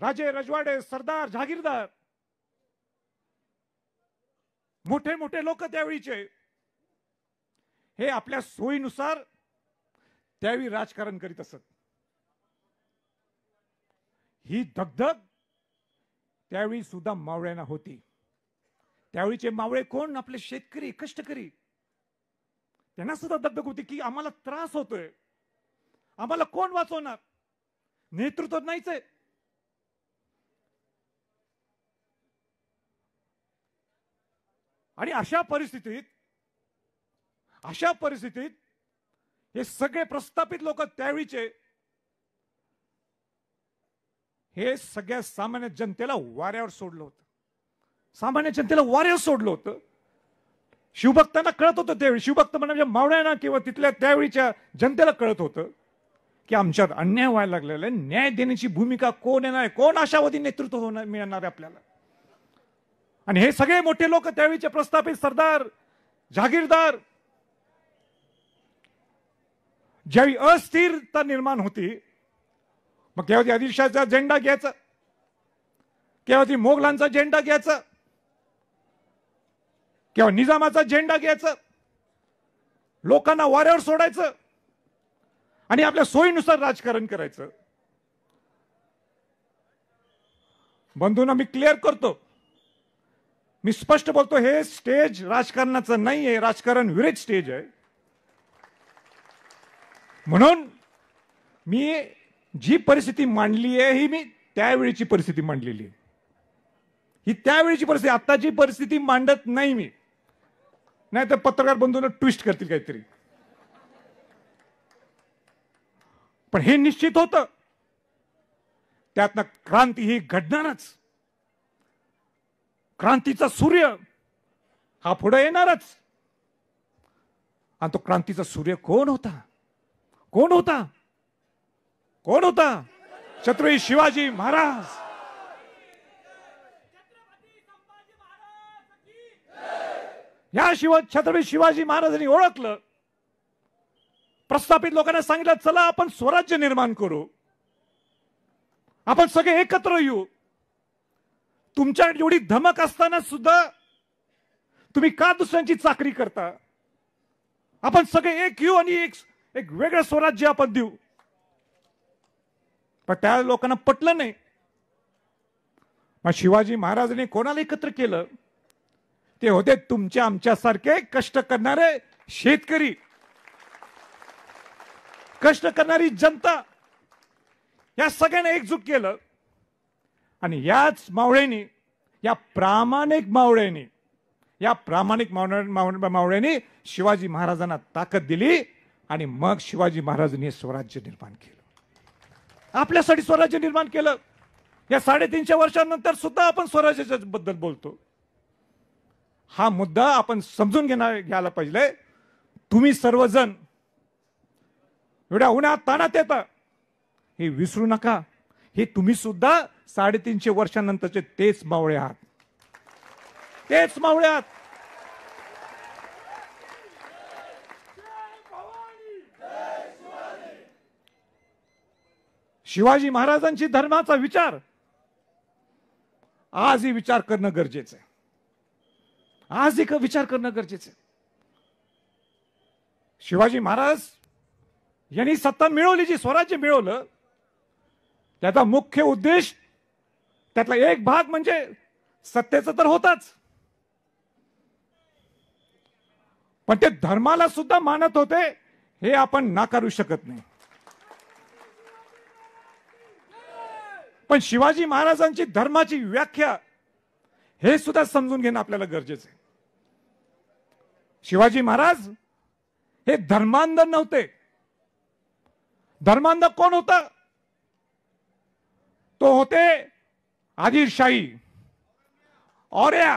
राजे रजवाडे सरदार जागीरदार मोठे मोठे लोक त्यावेळीचे हे आपल्या सोयीनुसार त्यावेळी राजकारण करीत असत ही धगधग त्यावेळी सुद्धा मावळ्यांना होती त्यावेळीचे मावळे कोण आपले शेतकरी कष्टकरी त्यांना सुद्धा दगदग होती की आम्हाला त्रास होतोय आम्हाला कोण वाचवणार नेतृत्व नाहीच आहे आणि अशा परिस्थितीत अशा परिस्थितीत हे सगळे प्रस्थापित लोक त्यावेळीचे हे सगळ्या सामान्य जनतेला वाऱ्यावर सोडलं होतं सामान्य जनतेला वाऱ्यावर सोडलं होतं शिवभक्तांना कळत होतं त्यावेळी शिवभक्त म्हणजे मावळ्यांना किंवा तिथल्या त्यावेळीच्या जनतेला कळत होतं की आमच्यात अन्याय व्हायला लागलेला आहे न्याय देण्याची भूमिका कोण येणार आहे कोण अशावधी नेतृत्व होणार मिळणार आहे आपल्याला आणि हे सगळे मोठे लोक त्यावेळीचे प्रस्थापित सरदार जागीरदार ज्यावेळी अस्थिरता निर्माण होती मग केव्हा अदिलशाचा झेंडा घ्यायचा केव्हा ती मोगलांचा झेंडा घ्यायचा केव्हा निजामाचा झेंडा घ्यायचा लोकांना वाऱ्यावर सोडायचं आणि आपल्या सोयीनुसार राजकारण करायचं बंधूंना मी क्लिअर करतो मी स्पष्ट बोलतो हे स्टेज राजकारणाचं नाही आहे राजकारण विरेज स्टेज आहे म्हणून मी जी परिस्थिती मांडली आहे ही मी त्यावेळीची परिस्थिती मांडलेली आहे ही त्यावेळीची परिस्थिती आत्ताची परिस्थिती मांडत नाही मी नाही तर पत्रकार बंधूंना ट्विस्ट करतील काहीतरी पण हे निश्चित होत त्यातनं क्रांती ही घडणारच क्रांतीचा सूर्य हा पुढे येणारच आणि तो क्रांतीचा सूर्य कोण होता कोण होता कोण होता छत्रपती शिवाजी महाराज याशिवाय छत्रपती शिवाजी महाराजांनी ओळखलं प्रस्थापित लोकांना सांगितलं चला आपण स्वराज्य निर्माण करू आपण सगळे एकत्र येऊ तुमच्याकडे एवढी धमक असताना सुद्धा तुम्ही का दुसऱ्यांची चाकरी करता आपण सगळे एक येऊ आणि एक एक वेगळं स्वराज्य आपण देऊ पण त्या लोकांना पटलं नाही मग शिवाजी महाराजांनी कोणाला एकत्र केलं ते होते तुमच्या आमच्यासारखे कष्ट करणारे शेतकरी कष्ट करणारी जनता या सगळ्यांना एकजूट केलं आणि याच मावळ्यांनी या प्रामाणिक मावळ्यांनी या प्रामाणिक मावळ मावळ्यांनी शिवाजी महाराजांना ताकद दिली आणि मग शिवाजी महाराजांनी स्वराज्य निर्माण केलं आपल्यासाठी स्वराज्य निर्माण केलं या साडेतीनशे वर्षांनंतर सुद्धा आपण स्वराज्याच्या बद्दल बोलतो हा मुद्दा आपण समजून घेणार घ्यायला पाहिजे तुम्ही सर्वजण एवढ्या उन्हा ताणात येतं हे विसरू नका हे तुम्ही सुद्धा साडेतीनशे वर्षांनंतरचे तेच मावळे आहात तेच मावळे आहात शिवाजी महाराजांची धर्माचा विचार आजही विचार करणं गरजेचं आहे आजही विचार करणं गरजेचं आहे शिवाजी महाराज यांनी सत्ता मिळवली जी स्वराज्य मिळवलं त्याचा मुख्य उद्देश त्यातला एक भाग म्हणजे सत्तेचा तर होताच पण ते धर्माला सुद्धा मानत होते हे आपण नाकारू शकत नाही पण शिवाजी महाराजांची धर्माची व्याख्या हे सुद्धा समजून घेणं आपल्याला गरजेचं आहे शिवाजी महाराज हे धर्मांध नव्हते धर्मांध कोण होता तो होते आदिलशाही और्या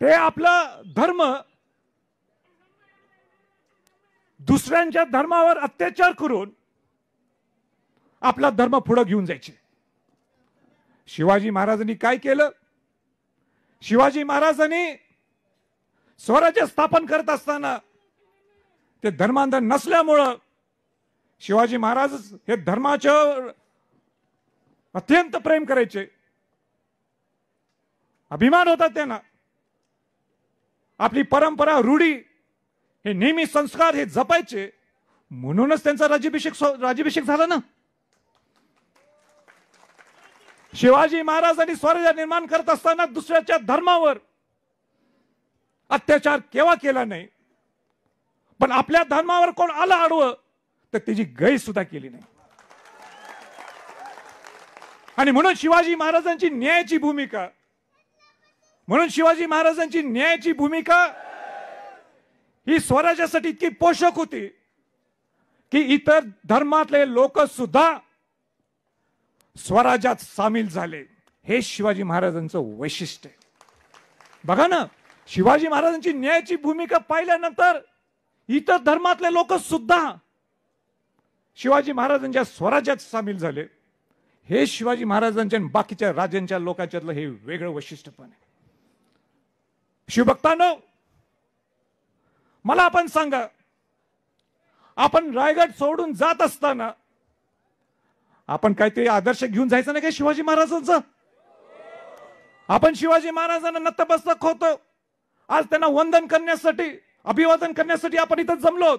ते आपला धर्म दुसऱ्यांच्या धर्मावर अत्याचार करून आपला धर्म पुढं घेऊन जायचे शिवाजी महाराजांनी काय केलं शिवाजी महाराजांनी स्वराज्य स्थापन करत असताना ते धर्मांध नसल्यामुळं शिवाजी महाराज हे धर्माच्यावर अत्यंत प्रेम करायचे अभिमान होता त्यांना आपली परंपरा रूढी हे नेहमी संस्कार हे जपायचे म्हणूनच त्यांचा राज्याभिषेक राज्याभिषेक झाला ना शिवाजी महाराज आणि स्वराज्य निर्माण करत असताना दुसऱ्याच्या धर्मावर अत्याचार केव्हा केला नाही पण आपल्या धर्मावर कोण आलं आडवं तर त्याची गय सुद्धा केली नाही आणि म्हणून शिवाजी महाराजांची न्यायाची भूमिका म्हणून शिवाजी महाराजांची न्यायाची भूमिका ही स्वराज्यासाठी इतकी पोषक होती की इतर धर्मातले लोक सुद्धा स्वराज्यात सामील झाले हे शिवाजी महाराजांचं वैशिष्ट्य बघा ना शिवाजी महाराजांची न्यायाची भूमिका पाहिल्यानंतर इतर धर्मातले लोक सुद्धा शिवाजी महाराजांच्या स्वराज्यात सामील झाले हे शिवाजी महाराजांच्या बाकीच्या राजांच्या लोकांच्यातलं हे वेगळं वैशिष्ट्यपण आहे शिवभक्तानं मला आपण सांगा आपण रायगड सोडून जात असताना आपण काहीतरी आदर्श घेऊन जायचं नाही काय शिवाजी महाराजांचं आपण शिवाजी महाराजांना नतपस्तक होतो आज त्यांना वंदन करण्यासाठी अभिवादन करण्यासाठी आपण इथं जमलो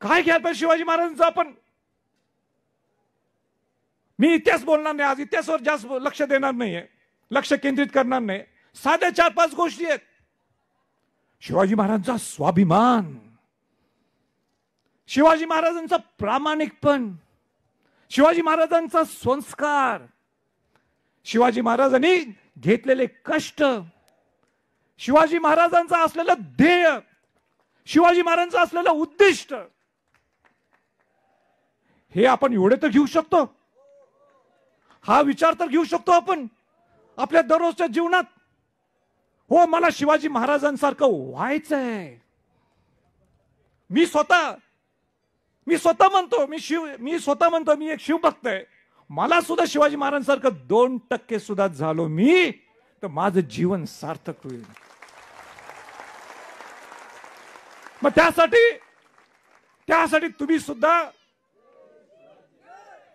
काय घ्याल पाहिजे शिवाजी महाराजांचं आपण मी इतिहास बोलणार नाही आज इतिहासावर जास्त लक्ष देणार नाहीये लक्ष केंद्रित करणार नाही साध्या चार पाच गोष्टी आहेत शिवाजी महाराजांचा स्वाभिमान शिवाजी महाराजांचा प्रामाणिकपण शिवाजी महाराजांचा संस्कार शिवाजी महाराजांनी घेतलेले कष्ट शिवाजी महाराजांचा असलेलं ध्येय शिवाजी महाराजांचं असलेलं उद्दिष्ट हे आपण एवढे तर घेऊ शकतो हा विचार तर घेऊ शकतो आपण आपल्या दररोजच्या जीवनात हो मला शिवाजी महाराजांसारखं व्हायचंय मी स्वतः मी स्वतः म्हणतो मी शिव मी स्वतः म्हणतो मी एक शिवभक्त आहे मला सुद्धा शिवाजी महाराजांसारखं दोन टक्के सुद्धा झालो मी तर माझं जीवन सार्थक होईल मग त्यासाठी त्यासाठी तुम्ही सुद्धा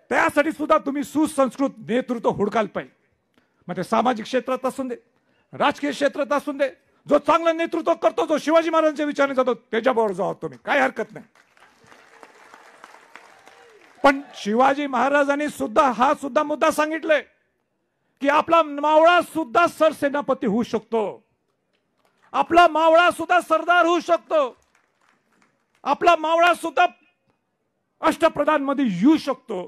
त्यासाठी सुद्धा तुम्ही सुसंस्कृत नेतृत्व हुडकाल पाहिजे मग ते सामाजिक क्षेत्रात असून दे राजकीय क्षेत्रात असून दे जो चांगला नेतृत्व करतो जो शिवाजी महाराजांच्या विचाराने जातो त्याच्याबरोबर जाऊ तुम्ही काय हरकत नाही पण शिवाजी महाराजांनी सुद्धा हा सुद्धा मुद्दा सांगितलंय की आपला मावळा सुद्धा सरसेनापती होऊ शकतो आपला मावळा सुद्धा सरदार होऊ शकतो आपला मावळा सुद्धा अष्टप्रधान मध्ये येऊ शकतो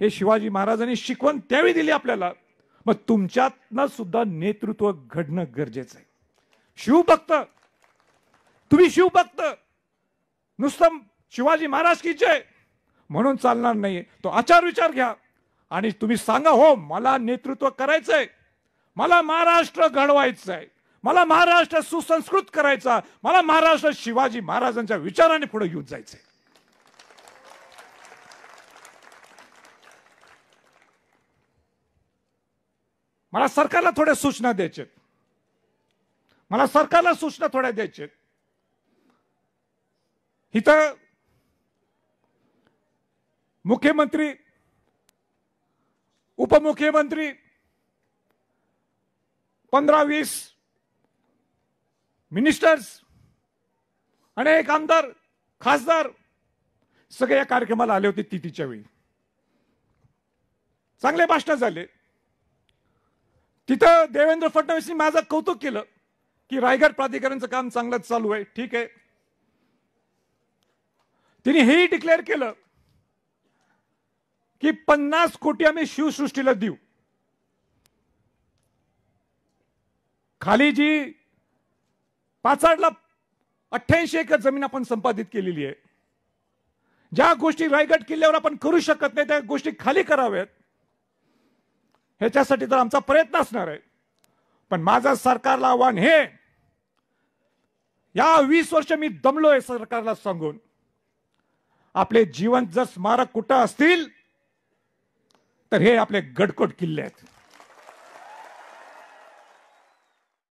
हे शिवाजी महाराजांनी शिकवण त्यावेळी दिली आपल्याला मग तुमच्यातनं सुद्धा नेतृत्व घडणं गरजेचं आहे शिवभक्त तुम्ही शिवभक्त नुसतं शिवाजी महाराज की जय म्हणून चालणार नाही तो आचार विचार घ्या आणि तुम्ही सांगा हो मला नेतृत्व करायचंय मला महाराष्ट्र घडवायचंय आहे मला महाराष्ट्र सुसंस्कृत करायचा मला महाराष्ट्र शिवाजी महाराजांच्या विचाराने पुढे घेऊन जायचंय मला सरकारला थोड्या सूचना द्यायचे मला सरकारला सूचना थोड्या द्यायचे इथं मुख्यमंत्री उपमुख्यमंत्री पंधरा वीस मिनिस्टर्स अनेक आमदार खासदार सगळे या कार्यक्रमाला आले होते तिथीच्या वेळी चांगले भाषण झाले तिथं देवेंद्र फडणवीसनी माझं कौतुक केलं की रायगड प्राधिकरणाचं काम चांगलंच चालू आहे ठीक आहे तिने हेही डिक्लेअर केलं की पन्नास कोटी आम्ही शिवसृष्टीला देऊ खाली जी पाचाडला अठ्ठ्याऐंशी एकर जमीन आपण संपादित केलेली आहे ज्या गोष्टी रायगड किल्ल्यावर आपण करू शकत नाही त्या गोष्टी खाली कराव्यात ह्याच्यासाठी तर आमचा प्रयत्न असणार आहे पण माझं सरकारला आव्हान हे या वीस वर्ष मी दमलोय सरकारला सांगून आपले जीवन जर स्मारक कुठं असतील तर हे आपले गडकोट किल्ले आहेत